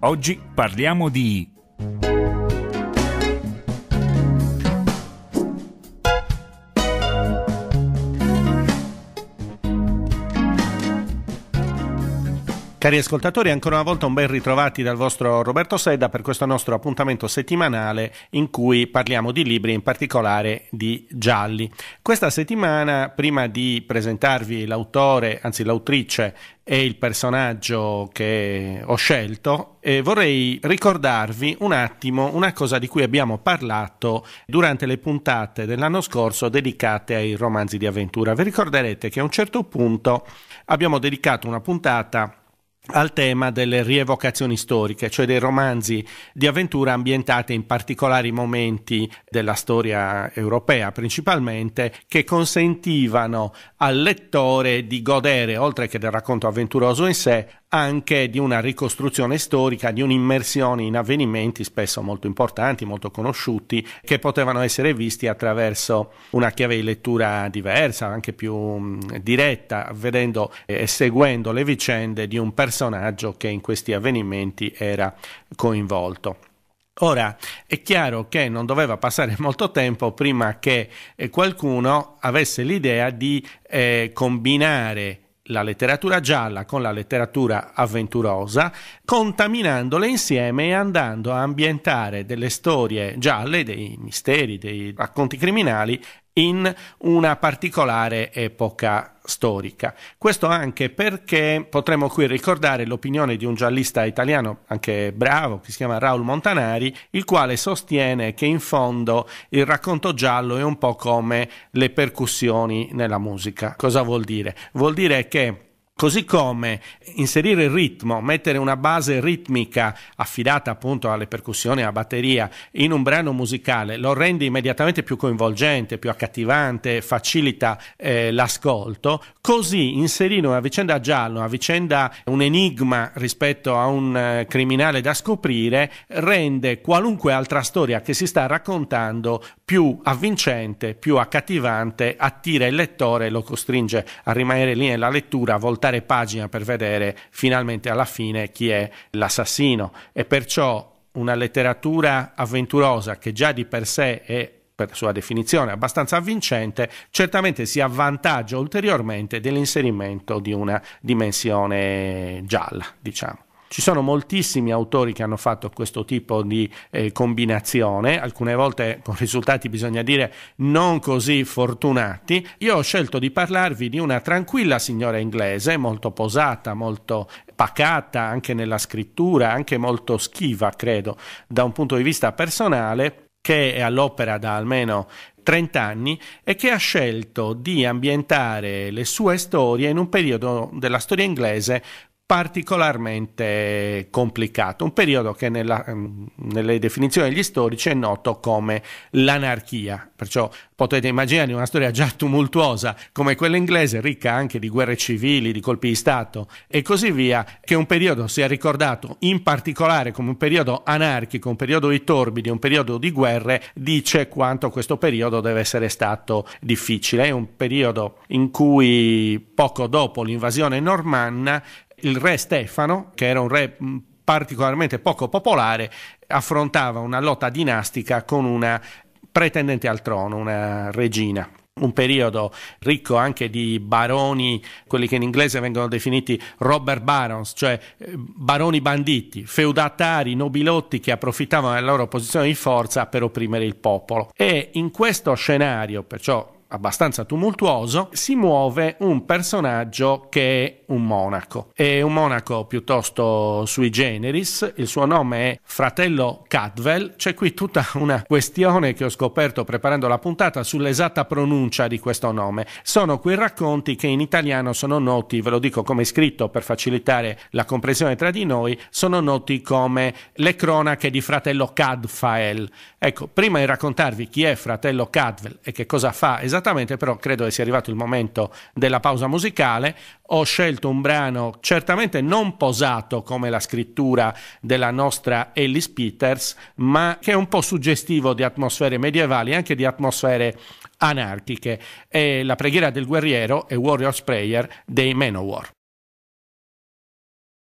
Oggi parliamo di Cari ascoltatori, ancora una volta un ben ritrovati dal vostro Roberto Sedda per questo nostro appuntamento settimanale in cui parliamo di libri, in particolare di gialli. Questa settimana, prima di presentarvi l'autore, anzi l'autrice e il personaggio che ho scelto, eh, vorrei ricordarvi un attimo una cosa di cui abbiamo parlato durante le puntate dell'anno scorso dedicate ai romanzi di avventura. Vi ricorderete che a un certo punto abbiamo dedicato una puntata al tema delle rievocazioni storiche, cioè dei romanzi di avventura ambientati in particolari momenti della storia europea principalmente, che consentivano al lettore di godere, oltre che del racconto avventuroso in sé, anche di una ricostruzione storica, di un'immersione in avvenimenti spesso molto importanti, molto conosciuti, che potevano essere visti attraverso una chiave di lettura diversa, anche più mm, diretta, vedendo e seguendo le vicende di un personaggio che in questi avvenimenti era coinvolto. Ora, è chiaro che non doveva passare molto tempo prima che eh, qualcuno avesse l'idea di eh, combinare la letteratura gialla con la letteratura avventurosa, contaminandole insieme e andando a ambientare delle storie gialle, dei misteri, dei racconti criminali in una particolare epoca storica. Questo anche perché potremmo qui ricordare l'opinione di un giallista italiano, anche bravo, che si chiama Raul Montanari, il quale sostiene che in fondo il racconto giallo è un po' come le percussioni nella musica. Cosa vuol dire? Vuol dire che Così come inserire il ritmo, mettere una base ritmica affidata appunto alle percussioni, alla batteria in un brano musicale lo rende immediatamente più coinvolgente, più accattivante, facilita eh, l'ascolto. Così inserire una vicenda giallo, una vicenda, un enigma rispetto a un eh, criminale da scoprire rende qualunque altra storia che si sta raccontando più avvincente, più accattivante, attira il lettore, lo costringe a rimanere lì nella lettura, a voltare voltare pagina per vedere finalmente alla fine chi è l'assassino e perciò una letteratura avventurosa che già di per sé è per sua definizione abbastanza avvincente, certamente si avvantaggia ulteriormente dell'inserimento di una dimensione gialla, diciamo. Ci sono moltissimi autori che hanno fatto questo tipo di eh, combinazione, alcune volte con risultati bisogna dire non così fortunati. Io ho scelto di parlarvi di una tranquilla signora inglese, molto posata, molto pacata anche nella scrittura, anche molto schiva, credo, da un punto di vista personale che è all'opera da almeno 30 anni e che ha scelto di ambientare le sue storie in un periodo della storia inglese particolarmente complicato, un periodo che nella, mm, nelle definizioni degli storici è noto come l'anarchia, perciò potete immaginare una storia già tumultuosa come quella inglese, ricca anche di guerre civili, di colpi di Stato e così via, che un periodo sia ricordato in particolare come un periodo anarchico, un periodo di torbidi, un periodo di guerre, dice quanto questo periodo deve essere stato difficile. È un periodo in cui poco dopo l'invasione normanna il re Stefano, che era un re mm, particolarmente poco popolare, affrontava una lotta dinastica con una pretendente al trono, una regina un periodo ricco anche di baroni, quelli che in inglese vengono definiti robber barons, cioè eh, baroni banditi, feudatari, nobilotti che approfittavano della loro posizione di forza per opprimere il popolo. E in questo scenario, perciò abbastanza tumultuoso, si muove un personaggio che è un monaco. È un monaco piuttosto sui generis, il suo nome è fratello Cadwell. C'è qui tutta una questione che ho scoperto preparando la puntata sull'esatta pronuncia di questo nome. Sono quei racconti che in italiano sono noti, ve lo dico come scritto per facilitare la comprensione tra di noi, sono noti come le cronache di fratello Cadfael. Ecco, prima di raccontarvi chi è fratello Cadwell e che cosa fa esattamente, esattamente, però credo che sia arrivato il momento della pausa musicale. Ho scelto un brano certamente non posato come la scrittura della nostra Ellis Peters, ma che è un po' suggestivo di atmosfere medievali e anche di atmosfere anarchiche. È la preghiera del guerriero e Warrior's Prayer dei Manowar.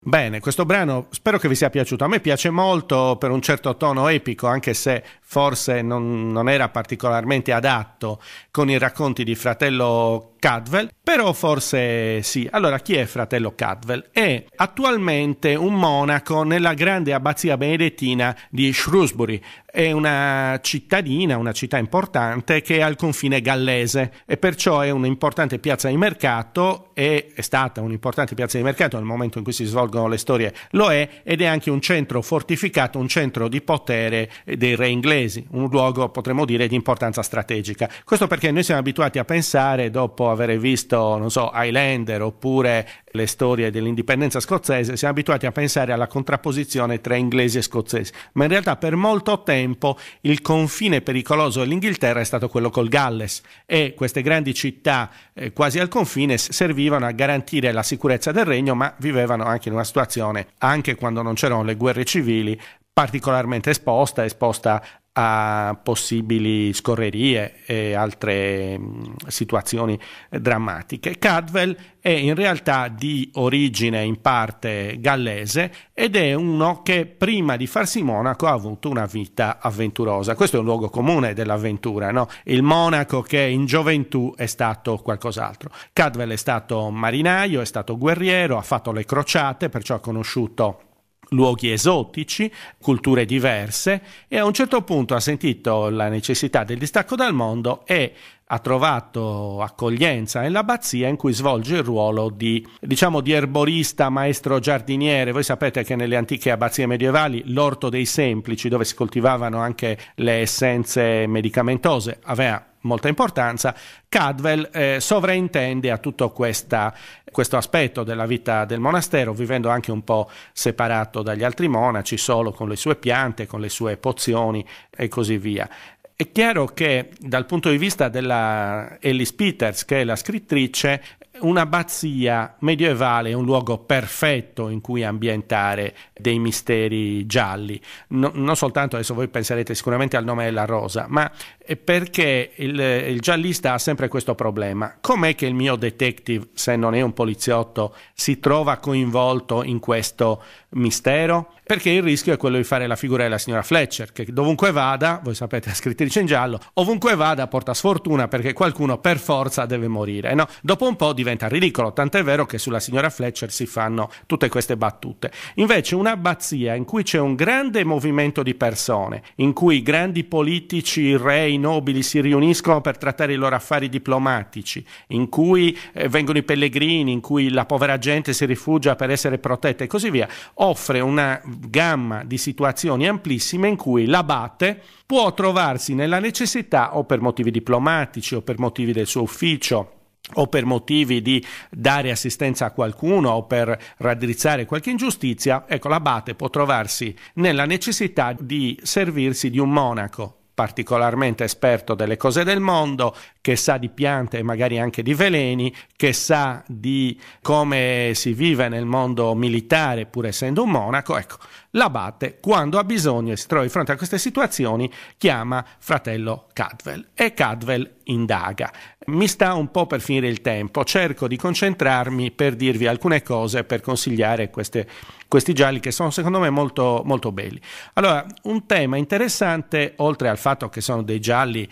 Bene, questo brano spero che vi sia piaciuto. A me piace molto per un certo tono epico, anche se forse non, non, era particolarmente adatto con i racconti di fratello Cadwell, però forse sì. Allora, chi è fratello Cadwell? È attualmente un monaco nella grande abbazia benedettina di Shrewsbury. È una cittadina, una città importante che è al confine gallese e perciò è un'importante piazza di mercato e è stata un'importante piazza di mercato nel momento in cui si svolgono le storie, lo è ed è anche un centro fortificato, un centro di potere dei re inglesi paesi, un luogo potremmo dire di importanza strategica. Questo perché noi siamo abituati a pensare, dopo aver visto, non so, Highlander oppure le storie dell'indipendenza scozzese, siamo abituati a pensare alla contrapposizione tra inglesi e scozzesi, ma in realtà per molto tempo il confine pericoloso dell'Inghilterra è stato quello col Galles e queste grandi città eh, quasi al confine servivano a garantire la sicurezza del regno, ma vivevano anche in una situazione, anche quando non c'erano le guerre civili, particolarmente esposta, esposta a possibili scorrerie e altre mm, situazioni drammatiche. Cadwell è in realtà di origine in parte gallese ed è uno che prima di farsi monaco ha avuto una vita avventurosa. Questo è un luogo comune dell'avventura, no? Il monaco che in gioventù è stato qualcos'altro. Cadwell è stato marinaio, è stato guerriero, ha fatto le crociate, perciò ha conosciuto luoghi esotici, culture diverse e a un certo punto ha sentito la necessità del distacco dal mondo e ha trovato accoglienza nell'abbazia in cui svolge il ruolo di, diciamo, di erborista, maestro giardiniere. Voi sapete che nelle antiche abbazie medievali l'orto dei semplici, dove si coltivavano anche le essenze medicamentose, aveva molta importanza, Cadwell eh, sovraintende a tutto questa, questo aspetto della vita del monastero, vivendo anche un po' separato dagli altri monaci, solo con le sue piante, con le sue pozioni e così via. È chiaro che dal punto di vista della Ellis Peters, che è la scrittrice, un'abbazia medievale è un luogo perfetto in cui ambientare dei misteri gialli. No, non soltanto adesso voi penserete sicuramente al nome della rosa, ma è perché il, il giallista ha sempre questo problema. Com'è che il mio detective, se non è un poliziotto, si trova coinvolto in questo mistero? Perché il rischio è quello di fare la figura della signora Fletcher, che dovunque vada, voi sapete, la scrittrice striscia in giallo, ovunque vada porta sfortuna perché qualcuno per forza deve morire. No? Dopo un po' diventa ridicolo, tant'è vero che sulla signora Fletcher si fanno tutte queste battute. Invece un'abbazia in cui c'è un grande movimento di persone, in cui grandi politici, re, nobili si riuniscono per trattare i loro affari diplomatici, in cui eh, vengono i pellegrini, in cui la povera gente si rifugia per essere protetta e così via, offre una gamma di situazioni amplissime in cui l'abate può trovarsi nella necessità o per motivi diplomatici o per motivi del suo ufficio o per motivi di dare assistenza a qualcuno o per raddrizzare qualche ingiustizia, ecco l'abate può trovarsi nella necessità di servirsi di un monaco particolarmente esperto delle cose del mondo, che sa di piante e magari anche di veleni, che sa di come si vive nel mondo militare pur essendo un monaco, ecco, l'abate quando ha bisogno e si trova di fronte a queste situazioni chiama fratello Cadwell e Cadwell indaga. Mi sta un po' per finire il tempo, cerco di concentrarmi per dirvi alcune cose, per consigliare queste, questi gialli che sono secondo me molto, molto belli. Allora, un tema interessante, oltre al fatto che sono dei gialli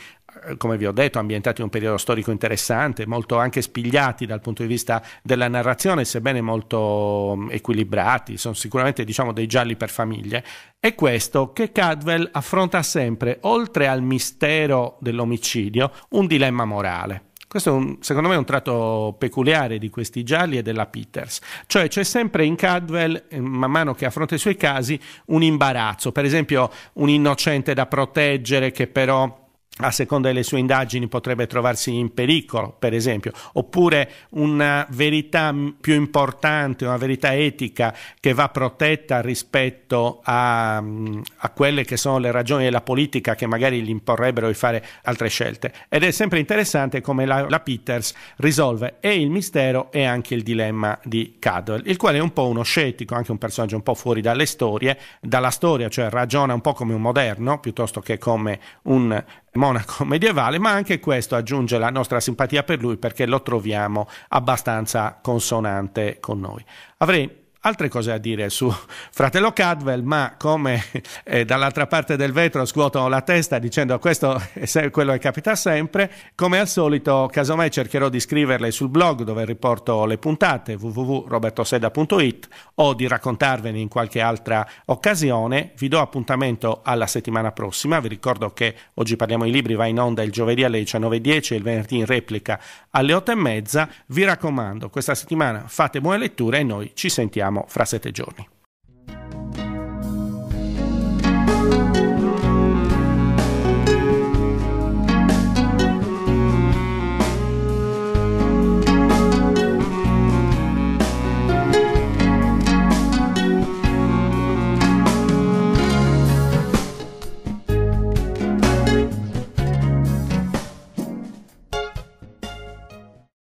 eh, come vi ho detto, ambientati in un periodo storico interessante, molto anche spigliati dal punto di vista della narrazione, sebbene molto mm, equilibrati, sono sicuramente diciamo, dei gialli per famiglie. È questo che Cadwell affronta sempre, oltre al mistero dell'omicidio, un dilemma morale. Questo è un, secondo me è un tratto peculiare di questi gialli e della Peters, cioè c'è sempre in Cadwell, eh, man mano che affronta i suoi casi, un imbarazzo, per esempio un innocente da proteggere che però a seconda delle sue indagini potrebbe trovarsi in pericolo, per esempio, oppure una verità più importante, una verità etica che va protetta rispetto a, a quelle che sono le ragioni della politica che magari gli imporrebbero di fare altre scelte. Ed è sempre interessante come la, la Peters risolve e il mistero e anche il dilemma di Cadwell, il quale è un po' uno scettico, anche un personaggio un po' fuori dalle storie, dalla storia, cioè ragiona un po' come un moderno piuttosto che come un monaco medievale, ma anche questo aggiunge la nostra simpatia per lui perché lo troviamo abbastanza consonante con noi. Avrei altre cose a dire su fratello Cadwell, ma come eh, dall'altra parte del vetro scuotono la testa dicendo questo è quello che capita sempre, come al solito casomai cercherò di scriverle sul blog dove riporto le puntate www.robertoseda.it o di raccontarvene in qualche altra occasione. Vi do appuntamento alla settimana prossima, vi ricordo che oggi parliamo di libri, va in onda il giovedì alle 19.10 e il venerdì in replica alle 8.30. Vi raccomando, questa settimana fate buone letture e noi ci sentiamo fra sette giorni.